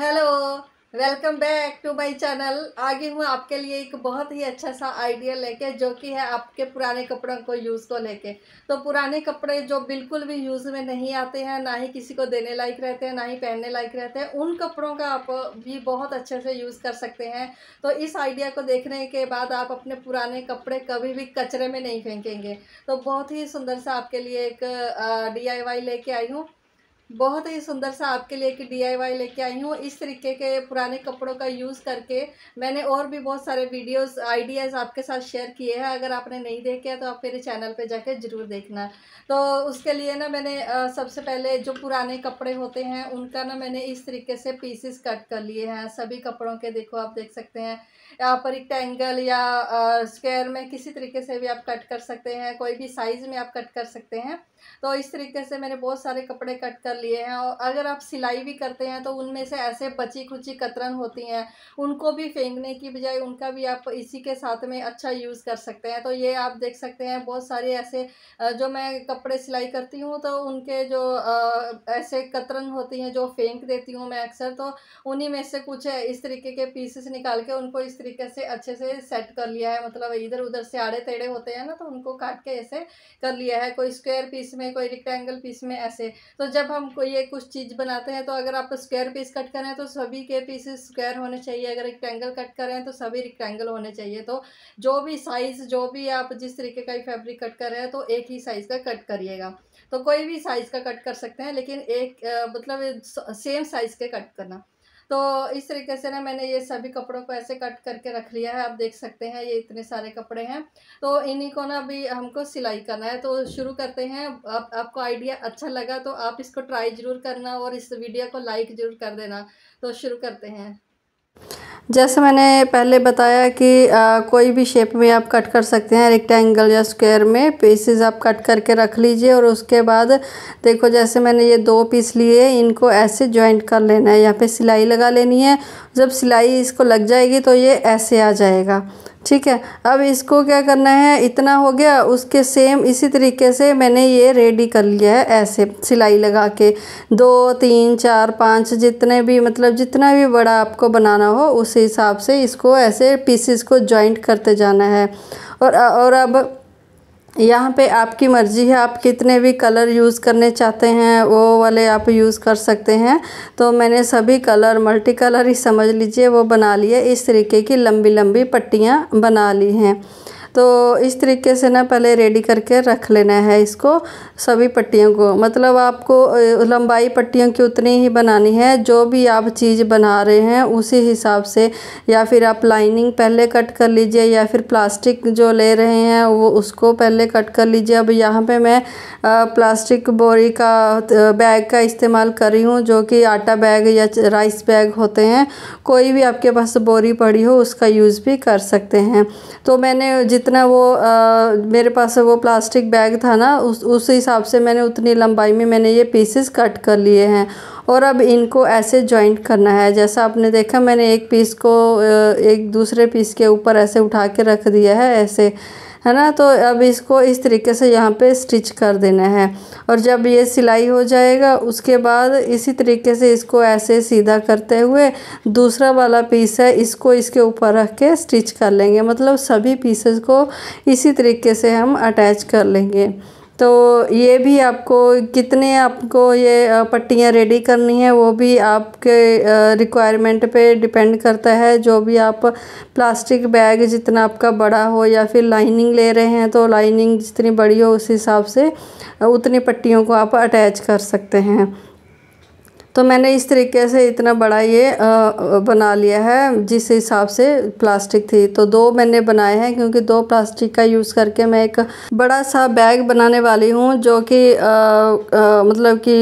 hello welcome back to my channel आगे हूँ आपके लिए एक बहुत ही अच्छा सा आइडिया लेके जो कि है आपके पुराने कपड़ों को यूज़ को लेके तो पुराने कपड़े जो बिल्कुल भी यूज़ में नहीं आते हैं ना ही किसी को देने लायक रहते हैं ना ही पहनने लायक रहते हैं उन कपड़ों का आप भी बहुत अच्छे से यूज़ कर सकते हैं तो इस आइडिया को देखने के बाद आप अपने पुराने कपड़े कभी भी कचरे में नहीं फेंकेंगे तो बहुत ही सुंदर सा आपके लिए एक डी लेके आई हूँ बहुत ही सुंदर सा आपके लिए एक डीआईवाई लेके आई हूँ इस तरीके के पुराने कपड़ों का यूज़ करके मैंने और भी बहुत सारे वीडियोस आइडियाज़ आपके साथ शेयर किए हैं अगर आपने नहीं देखे हैं तो आप मेरे चैनल पे जाके ज़रूर देखना तो उसके लिए ना मैंने सबसे पहले जो पुराने कपड़े होते हैं उनका ना मैंने इस तरीके से पीसेस कट कर लिए हैं सभी कपड़ों के देखो आप देख सकते हैं पर रेक्टेंगल या स्क्वायर में किसी तरीके से भी आप कट कर सकते हैं कोई भी साइज़ में आप कट कर सकते हैं तो इस तरीके से मैंने बहुत सारे कपड़े कट कर लिए हैं और अगर आप सिलाई भी करते हैं तो उनमें से ऐसे बची खुची कतरन होती हैं उनको भी फेंकने की बजाय उनका भी आप इसी के साथ में अच्छा यूज़ कर सकते हैं तो ये आप देख सकते हैं बहुत सारे ऐसे जो मैं कपड़े सिलाई करती हूँ तो उनके जो ऐसे कतरन होती हैं जो फेंक देती हूँ मैं अक्सर तो उन्हीं में से कुछ इस तरीके के पीसेस निकाल के उनको इस तरीके से अच्छे से सेट कर लिया है मतलब इधर उधर से आड़े टेढ़े होते हैं ना तो उनको काट के ऐसे कर लिया है कोई स्क्वायर पीस में कोई रिक्टेंगल पीस में ऐसे तो जब हम कोई ये कुछ चीज़ बनाते हैं तो अगर आप स्क्वायर पीस कट करें तो सभी के पीसेस स्क्वायर होने चाहिए अगर रिक्टेंगल कट करें तो सभी रिक्टेंगल होने चाहिए तो जो भी साइज़ जो भी आप जिस तरीके का फैब्रिक कट कर रहे हैं तो एक ही साइज़ का कट करिएगा तो कोई भी साइज़ का कट कर सकते हैं लेकिन एक मतलब सेम साइज़ के कट करना तो इस तरीके से ना मैंने ये सभी कपड़ों को ऐसे कट करके रख लिया है आप देख सकते हैं ये इतने सारे कपड़े हैं तो इन्हीं को ना अभी हमको सिलाई करना है तो शुरू करते हैं आप, आपको आइडिया अच्छा लगा तो आप इसको ट्राई ज़रूर करना और इस वीडियो को लाइक ज़रूर कर देना तो शुरू करते हैं जैसे मैंने पहले बताया कि आ, कोई भी शेप में आप कट कर सकते हैं रेक्टेंगल या स्क्वायर में पीसेज आप कट करके रख लीजिए और उसके बाद देखो जैसे मैंने ये दो पीस लिए इनको ऐसे जॉइंट कर लेना है यहाँ पे सिलाई लगा लेनी है जब सिलाई इसको लग जाएगी तो ये ऐसे आ जाएगा ठीक है अब इसको क्या करना है इतना हो गया उसके सेम इसी तरीके से मैंने ये रेडी कर लिया है ऐसे सिलाई लगा के दो तीन चार पाँच जितने भी मतलब जितना भी बड़ा आपको बनाना हो उस हिसाब से इसको ऐसे पीसेस को जॉइंट करते जाना है और और अब यहाँ पे आपकी मर्ज़ी है आप कितने भी कलर यूज़ करने चाहते हैं वो वाले आप यूज़ कर सकते हैं तो मैंने सभी कलर मल्टी कलर ही समझ लीजिए वो बना लिए इस तरीके की लंबी लंबी पट्टियाँ बना ली हैं तो इस तरीके से ना पहले रेडी करके रख लेना है इसको सभी पट्टियों को मतलब आपको लंबाई पट्टियों की उतनी ही बनानी है जो भी आप चीज़ बना रहे हैं उसी हिसाब से या फिर आप लाइनिंग पहले कट कर लीजिए या फिर प्लास्टिक जो ले रहे हैं वो उसको पहले कट कर लीजिए अब यहाँ पे मैं प्लास्टिक बोरी का बैग का इस्तेमाल कर रही हूँ जो कि आटा बैग या राइस बैग होते हैं कोई भी आपके पास बोरी पड़ी हो उसका यूज़ भी कर सकते हैं तो मैंने जित जितना वो आ, मेरे पास वो प्लास्टिक बैग था ना उस उस हिसाब से मैंने उतनी लंबाई में मैंने ये पीसेस कट कर लिए हैं और अब इनको ऐसे जॉइंट करना है जैसा आपने देखा मैंने एक पीस को एक दूसरे पीस के ऊपर ऐसे उठा के रख दिया है ऐसे है ना तो अब इसको इस तरीके से यहाँ पे स्टिच कर देना है और जब ये सिलाई हो जाएगा उसके बाद इसी तरीके से इसको ऐसे सीधा करते हुए दूसरा वाला पीस है इसको इसके ऊपर रख के स्टिच कर लेंगे मतलब सभी पीसेस को इसी तरीके से हम अटैच कर लेंगे तो ये भी आपको कितने आपको ये पट्टियाँ रेडी करनी है वो भी आपके रिक्वायरमेंट पे डिपेंड करता है जो भी आप प्लास्टिक बैग जितना आपका बड़ा हो या फिर लाइनिंग ले रहे हैं तो लाइनिंग जितनी बड़ी हो उस हिसाब से उतनी पट्टियों को आप अटैच कर सकते हैं तो मैंने इस तरीके से इतना बड़ा ये बना लिया है जिस हिसाब से प्लास्टिक थी तो दो मैंने बनाए हैं क्योंकि दो प्लास्टिक का यूज़ करके मैं एक बड़ा सा बैग बनाने वाली हूँ जो कि मतलब कि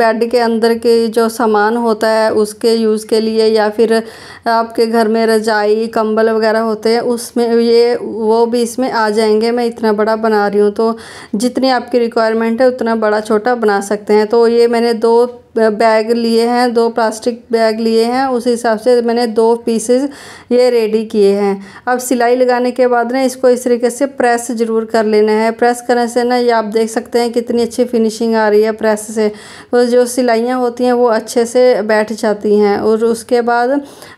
बेड के अंदर के जो सामान होता है उसके यूज़ के लिए या फिर आपके घर में रजाई कंबल वगैरह होते हैं उसमें ये वो भी इसमें आ जाएंगे मैं इतना बड़ा बना रही हूँ तो जितनी आपकी रिक्वायरमेंट है उतना बड़ा छोटा बना सकते हैं तो ये मैंने दो बैग लिए हैं दो प्लास्टिक बैग लिए हैं उस हिसाब से मैंने दो पीसेस ये रेडी किए हैं अब सिलाई लगाने के बाद ना इसको इस तरीके से प्रेस ज़रूर कर लेना है प्रेस करने से ना ये आप देख सकते हैं कितनी अच्छी फिनिशिंग आ रही है प्रेस से तो जो सिलाइयाँ होती हैं वो अच्छे से बैठ जाती हैं और उसके बाद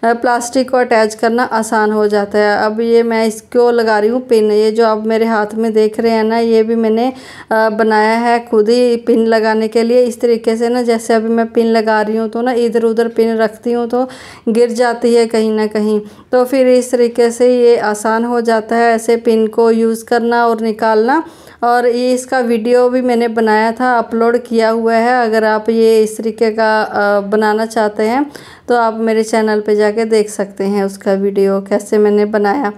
प्लास्टिक को अटैच करना आसान हो जाता है अब ये मैं इसको लगा रही हूँ पिन ये जो आप मेरे हाथ में देख रहे हैं ना ये भी मैंने बनाया है खुद ही पिन लगाने के लिए इस तरीके से ना जैसे जब मैं पिन लगा रही हूँ तो ना इधर उधर पिन रखती हूँ तो गिर जाती है कहीं ना कहीं तो फिर इस तरीके से ये आसान हो जाता है ऐसे पिन को यूज़ करना और निकालना और ये इसका वीडियो भी मैंने बनाया था अपलोड किया हुआ है अगर आप ये इस तरीके का बनाना चाहते हैं तो आप मेरे चैनल पे जाके देख सकते हैं उसका वीडियो कैसे मैंने बनाया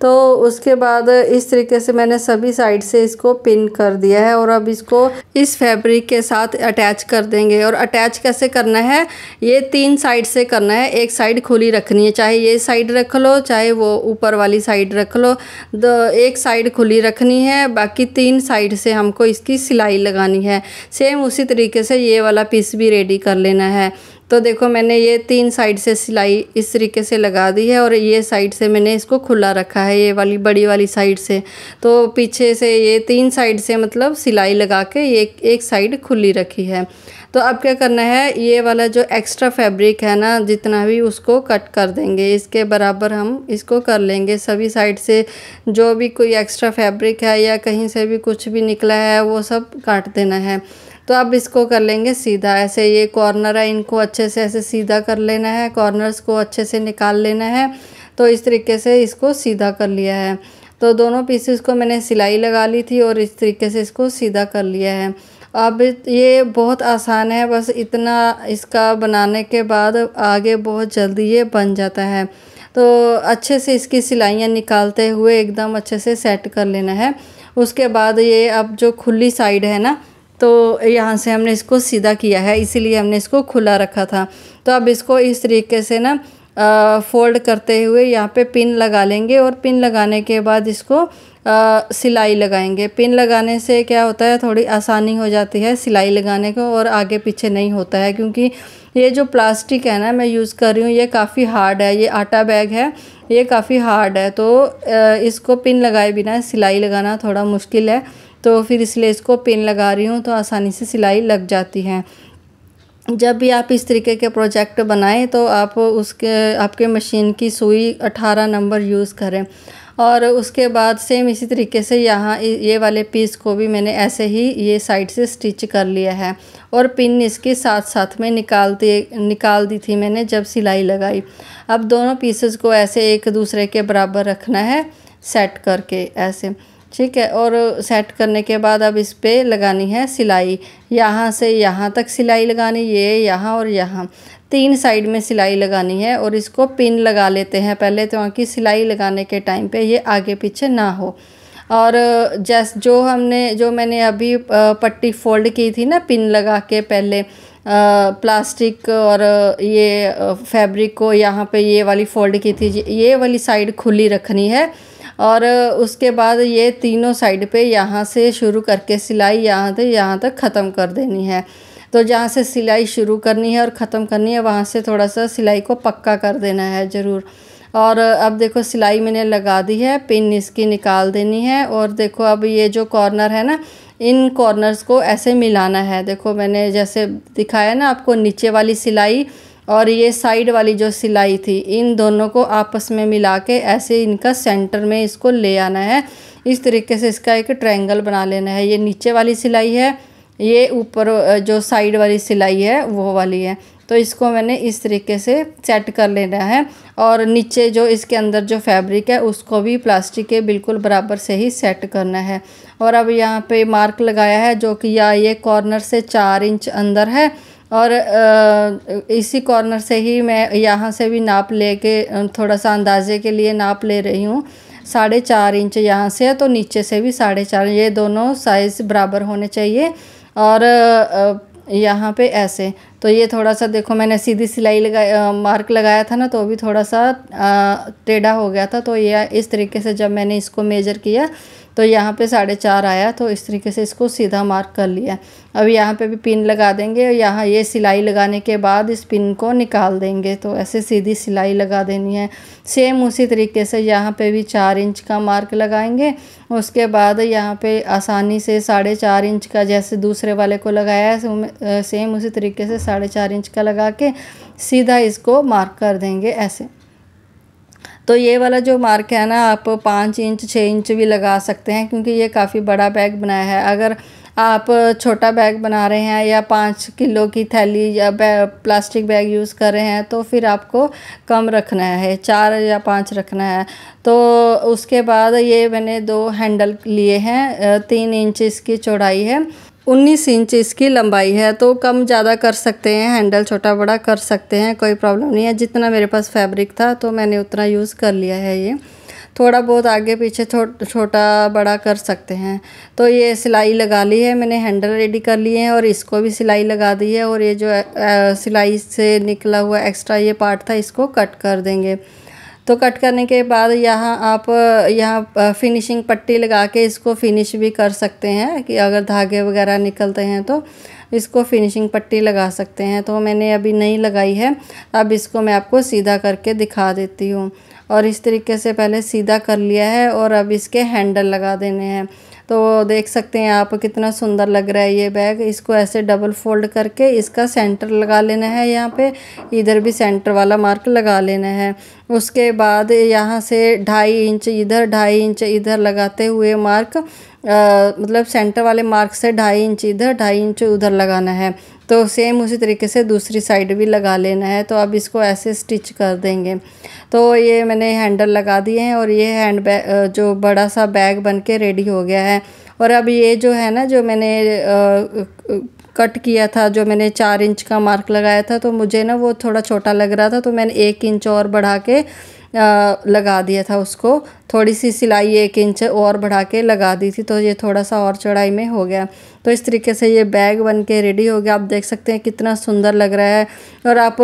तो उसके बाद इस तरीके से मैंने सभी साइड से इसको पिन कर दिया है और अब इसको इस फैब्रिक के साथ अटैच कर देंगे और अटैच कैसे करना है ये तीन साइड से करना है एक साइड खुली रखनी है चाहे ये साइड रख लो चाहे वो ऊपर वाली साइड रख लो दो एक साइड खुली रखनी है बाकी तीन साइड से हमको इसकी सिलाई लगानी है सेम उसी तरीके से ये वाला पीस भी रेडी कर लेना है तो देखो मैंने ये तीन साइड से सिलाई इस तरीके से लगा दी है और ये साइड से मैंने इसको खुला रखा है ये वाली बड़ी वाली साइड से तो पीछे से ये तीन साइड से मतलब सिलाई लगा के ये एक साइड खुली रखी है तो अब क्या करना है ये वाला जो एक्स्ट्रा फैब्रिक है ना जितना भी उसको कट कर देंगे इसके बराबर हम इसको कर लेंगे सभी साइड से जो भी कोई एक्स्ट्रा फैब्रिक है या कहीं से भी कुछ भी निकला है वो सब काट देना है तो अब इसको कर लेंगे सीधा ऐसे ये कॉर्नर है इनको अच्छे से ऐसे सीधा कर लेना है कॉर्नर्स को अच्छे से निकाल लेना है तो इस तरीके से इसको सीधा कर लिया है तो दोनों पीसेस को मैंने सिलाई लगा ली थी और इस तरीके से इसको सीधा कर लिया है अब ये बहुत आसान है बस इतना इसका बनाने के बाद आगे बहुत जल्दी ये बन जाता है तो अच्छे से इसकी सिलाइयाँ निकालते हुए एकदम अच्छे से सेट कर लेना है उसके बाद ये अब जो खुली साइड है ना तो यहाँ से हमने इसको सीधा किया है इसीलिए हमने इसको खुला रखा था तो अब इसको इस तरीके से ना फोल्ड करते हुए यहाँ पे पिन लगा लेंगे और पिन लगाने के बाद इसको आ, सिलाई लगाएंगे पिन लगाने से क्या होता है थोड़ी आसानी हो जाती है सिलाई लगाने को और आगे पीछे नहीं होता है क्योंकि ये जो प्लास्टिक है ना मैं यूज़ कर रही हूँ ये काफ़ी हार्ड है ये आटा बैग है ये काफ़ी हार्ड है तो आ, इसको पिन लगाए बिना सिलाई लगाना थोड़ा मुश्किल है तो फिर इसलिए इसको पिन लगा रही हूँ तो आसानी से सिलाई लग जाती है जब भी आप इस तरीके के प्रोजेक्ट बनाएं तो आप उसके आपके मशीन की सुई 18 नंबर यूज़ करें और उसके बाद सेम इसी तरीके से यहाँ ये वाले पीस को भी मैंने ऐसे ही ये साइड से स्टिच कर लिया है और पिन इसके साथ साथ में निकालती निकाल दी थी मैंने जब सिलाई लगाई अब दोनों पीसेस को ऐसे एक दूसरे के बराबर रखना है सेट करके ऐसे ठीक है और सेट करने के बाद अब इस पर लगानी है सिलाई यहाँ से यहाँ तक सिलाई लगानी ये यहाँ और यहाँ तीन साइड में सिलाई लगानी है और इसको पिन लगा लेते हैं पहले तो वहाँ सिलाई लगाने के टाइम पे ये आगे पीछे ना हो और जैस जो हमने जो मैंने अभी पट्टी फोल्ड की थी ना पिन लगा के पहले प्लास्टिक और ये फैब्रिक को यहाँ पे ये वाली फोल्ड की थी ये वाली साइड खुली रखनी है और उसके बाद ये तीनों साइड पे यहाँ से शुरू करके सिलाई यहाँ से यहाँ तक ख़त्म कर देनी है तो जहाँ से सिलाई शुरू करनी है और ख़त्म करनी है वहाँ से थोड़ा सा सिलाई को पक्का कर देना है ज़रूर और अब देखो सिलाई मैंने लगा दी है पिन इसकी निकाल देनी है और देखो अब ये जो कॉर्नर है ना इन कॉर्नर्स को ऐसे मिलाना है देखो मैंने जैसे दिखाया ना आपको नीचे वाली सिलाई और ये साइड वाली जो सिलाई थी इन दोनों को आपस में मिला के ऐसे इनका सेंटर में इसको ले आना है इस तरीके से इसका एक ट्रायंगल बना लेना है ये नीचे वाली सिलाई है ये ऊपर जो साइड वाली सिलाई है वो वाली है तो इसको मैंने इस तरीके से सेट कर लेना है और नीचे जो इसके अंदर जो फैब्रिक है उसको भी प्लास्टिक के बिल्कुल बराबर से ही सेट करना है और अब यहाँ पे मार्क लगाया है जो कि या ये कॉर्नर से चार इंच अंदर है और इसी कॉर्नर से ही मैं यहाँ से भी नाप लेके थोड़ा सा अंदाजे के लिए नाप ले रही हूँ साढ़े चार इंच यहाँ से है तो नीचे से भी साढ़े चार ये दोनों साइज़ बराबर होने चाहिए और यहाँ पे ऐसे तो ये थोड़ा सा देखो मैंने सीधी सिलाई लगा मार्क लगाया था ना तो भी थोड़ा सा टेढ़ा हो गया था तो ये इस तरीके से जब मैंने इसको मेजर किया तो यहाँ पे साढ़े चार आया तो इस तरीके से इसको सीधा मार्क कर लिया अब यहाँ पे भी पिन लगा देंगे और यहाँ ये सिलाई लगाने के बाद इस पिन को निकाल देंगे तो ऐसे सीधी सिलाई लगा देनी है सेम उसी तरीके से यहाँ पे भी चार इंच का मार्क लगाएंगे उसके बाद यहाँ पे आसानी से साढ़े चार इंच का जैसे दूसरे वाले को लगाया है सेम उसी तरीके से साढ़े चार इंच का लगा के सीधा इसको मार्क कर देंगे ऐसे तो ये वाला जो मार्क है ना आप पाँच इंच छः इंच भी लगा सकते हैं क्योंकि ये काफ़ी बड़ा बैग बनाया है अगर आप छोटा बैग बना रहे हैं या पाँच किलो की थैली या प्लास्टिक बैग यूज़ कर रहे हैं तो फिर आपको कम रखना है चार या पाँच रखना है तो उसके बाद ये मैंने दो हैंडल लिए हैं तीन इंच इसकी चौड़ाई है उन्नीस इंच इसकी लंबाई है तो कम ज़्यादा कर सकते हैं हैंडल छोटा बड़ा कर सकते हैं कोई प्रॉब्लम नहीं है जितना मेरे पास फैब्रिक था तो मैंने उतना यूज़ कर लिया है ये थोड़ा बहुत आगे पीछे छोटा बड़ा कर सकते हैं तो ये सिलाई लगा ली है मैंने हैंडल रेडी कर लिए हैं और इसको भी सिलाई लगा दी है और ये जो सिलाई से निकला हुआ एक्स्ट्रा ये पार्ट था इसको कट कर देंगे तो कट करने के बाद यहाँ आप यहाँ फिनिशिंग पट्टी लगा के इसको फिनिश भी कर सकते हैं कि अगर धागे वगैरह निकलते हैं तो इसको फिनिशिंग पट्टी लगा सकते हैं तो मैंने अभी नहीं लगाई है अब इसको मैं आपको सीधा करके दिखा देती हूँ और इस तरीके से पहले सीधा कर लिया है और अब इसके हैंडल लगा देने हैं तो देख सकते हैं आप कितना सुंदर लग रहा है ये बैग इसको ऐसे डबल फोल्ड करके इसका सेंटर लगा लेना है यहाँ पे इधर भी सेंटर वाला मार्क लगा लेना है उसके बाद यहाँ से ढाई इंच इधर ढाई इंच इधर लगाते हुए मार्क आ, मतलब सेंटर वाले मार्क से ढाई इंच इधर ढाई इंच उधर लगाना है तो सेम उसी तरीके से दूसरी साइड भी लगा लेना है तो अब इसको ऐसे स्टिच कर देंगे तो ये मैंने हैंडल लगा दिए हैं और ये हैंड बैग जो बड़ा सा बैग बन के रेडी हो गया है और अब ये जो है ना जो मैंने आ, कट किया था जो मैंने चार इंच का मार्क लगाया था तो मुझे ना वो थोड़ा छोटा लग रहा था तो मैंने एक इंच और बढ़ा के लगा दिया था उसको थोड़ी सी सिलाई एक इंच और बढ़ा के लगा दी थी तो ये थोड़ा सा और चौड़ाई में हो गया तो इस तरीके से ये बैग बन के रेडी हो गया आप देख सकते हैं कितना सुंदर लग रहा है और आप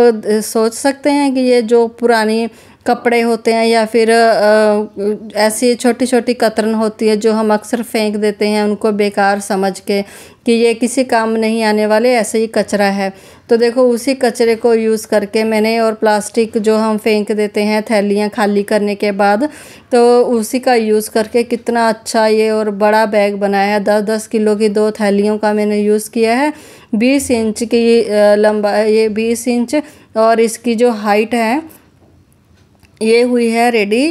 सोच सकते हैं कि ये जो पुरानी कपड़े होते हैं या फिर ऐसी छोटी छोटी कतरन होती है जो हम अक्सर फेंक देते हैं उनको बेकार समझ के कि ये किसी काम नहीं आने वाले ऐसे ही कचरा है तो देखो उसी कचरे को यूज़ करके मैंने और प्लास्टिक जो हम फेंक देते हैं थैलियाँ खाली करने के बाद तो उसी का यूज़ करके कितना अच्छा ये और बड़ा बैग बनाया है दस दस किलो की दो थैलियों का मैंने यूज़ किया है बीस इंच की लंबा ये बीस इंच और इसकी जो हाइट है ये हुई है रेडी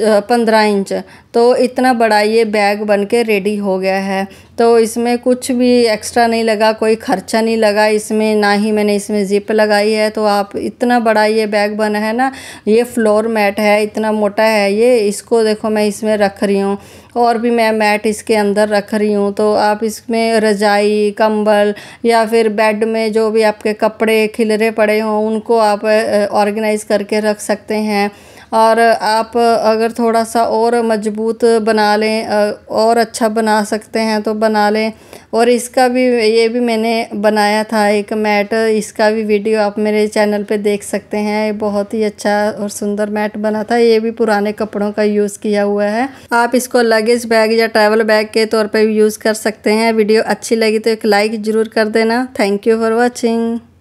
पंद्रह इंच तो इतना बड़ा ये बैग बन के रेडी हो गया है तो इसमें कुछ भी एक्स्ट्रा नहीं लगा कोई खर्चा नहीं लगा इसमें ना ही मैंने इसमें ज़िप लगाई है तो आप इतना बड़ा ये बैग बना है ना ये फ्लोर मैट है इतना मोटा है ये इसको देखो मैं इसमें रख रही हूँ और भी मैं मैट इसके अंदर रख रही हूँ तो आप इसमें रजाई कंबल या फिर बेड में जो भी आपके कपड़े खिलरे पड़े हों उनको आप ऑर्गेनाइज़ करके रख सकते हैं और आप अगर थोड़ा सा और मजबूत बना लें और अच्छा बना सकते हैं तो बना लें और इसका भी ये भी मैंने बनाया था एक मैट इसका भी वीडियो आप मेरे चैनल पे देख सकते हैं ये बहुत ही अच्छा और सुंदर मैट बना था ये भी पुराने कपड़ों का यूज़ किया हुआ है आप इसको लगेज बैग या ट्रैवल बैग के तौर पर यूज़ कर सकते हैं वीडियो अच्छी लगी तो एक लाइक ज़रूर कर देना थैंक यू फॉर वॉचिंग